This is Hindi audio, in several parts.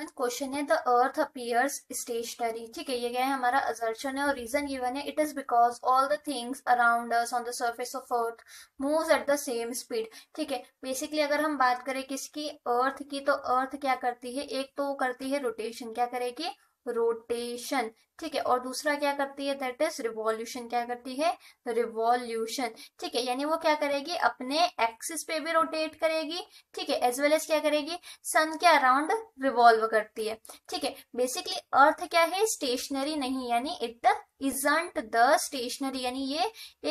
इलेवेंथ क्वेश्चन है द अर्थ अपीयर्स स्टेशनरी ठीक है ये क्या है हमारा अजर्शन है और रीजन गिवन है it is because all the things around us on the surface of earth moves at the same speed ठीक है बेसिकली अगर हम बात करें किसकी अर्थ की तो अर्थ क्या करती है एक तो करती है रोटेशन क्या करेगी रोटेशन ठीक है और दूसरा क्या करती है दैट इज रिवॉल्यूशन क्या करती है रिवॉल्यूशन ठीक है यानी वो क्या करेगी अपने एक्सिस पे भी रोटेट करेगी ठीक है एज वेल एज क्या करेगी सन के अराउंड रिवॉल्व करती है ठीक है बेसिकली अर्थ क्या है स्टेशनरी नहीं यानी इट इजंट द स्टेशनरी यानी ये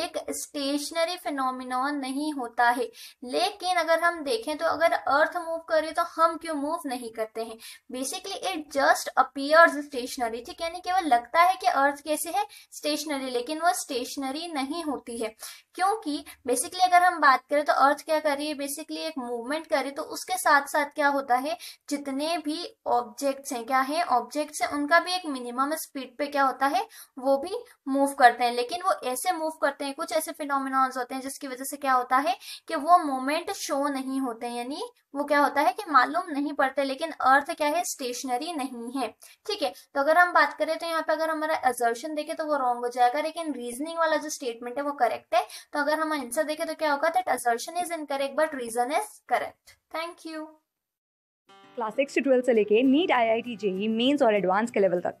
एक स्टेशनरी फिनोमिन नहीं होता है लेकिन अगर हम देखें तो अगर अर्थ मूव करे तो हम क्यों मूव नहीं करते हैं basically it just appears stationary ठीक यानी केवल लगता है कि अर्थ कैसे है स्टेशनरी लेकिन वो स्टेशनरी नहीं होती है क्योंकि बेसिकली अगर हम बात करें तो अर्थ क्या करिए बेसिकली एक मूवमेंट करे तो उसके साथ साथ क्या होता है जितने भी ऑब्जेक्ट्स हैं क्या है ऑब्जेक्ट्स हैं उनका भी एक मिनिमम स्पीड पे क्या होता है वो भी मूव करते हैं लेकिन वो ऐसे मूव करते हैं कुछ ऐसे फिनोमिनॉन्स होते हैं जिसकी वजह से क्या होता है कि वो मोमेंट शो नहीं होते यानी वो क्या होता है कि मालूम नहीं पड़ते लेकिन अर्थ क्या है स्टेशनरी नहीं है ठीक है तो अगर हम बात करें तो यहाँ पे अगर हमारा एजर्शन देखे तो वो रॉन्ग हो जाएगा लेकिन रीजनिंग वाला जो स्टेटमेंट है वो करेक्ट है तो अगर हम आंसर देखें तो क्या होगा that assertion is incorrect but reason is correct thank you class six से लेके NEET I I T JEE mains और एडवांस के लेवल तक